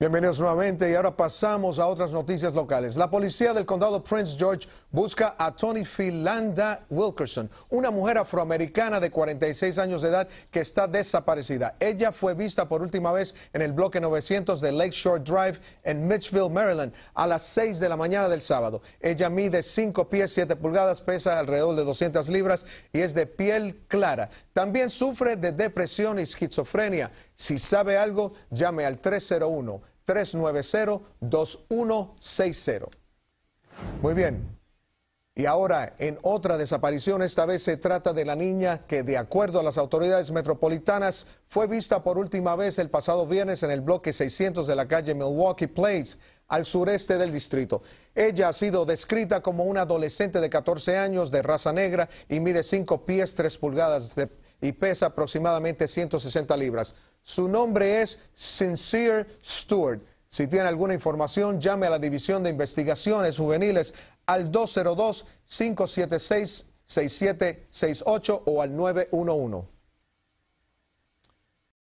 Bienvenidos nuevamente y ahora pasamos a otras noticias locales. La policía del condado Prince George busca a Tony Philanda Wilkerson, una mujer afroamericana de 46 años de edad que está desaparecida. Ella fue vista por última vez en el bloque 900 de Lakeshore Drive en Mitchville, Maryland, a las 6 de la mañana del sábado. Ella mide 5 pies 7 pulgadas, pesa alrededor de 200 libras y es de piel clara. También sufre de depresión y esquizofrenia. Si sabe algo, llame al 301. 390-2160. Muy bien. Y ahora, en otra desaparición, esta vez se trata de la niña que, de acuerdo a las autoridades metropolitanas, fue vista por última vez el pasado viernes en el bloque 600 de la calle Milwaukee Place, al sureste del distrito. Ella ha sido descrita como una adolescente de 14 años de raza negra y mide 5 pies 3 pulgadas de y pesa aproximadamente 160 libras. Su nombre es Sincere Stewart. Si tiene alguna información, llame a la División de Investigaciones Juveniles al 202-576-6768 o al 911.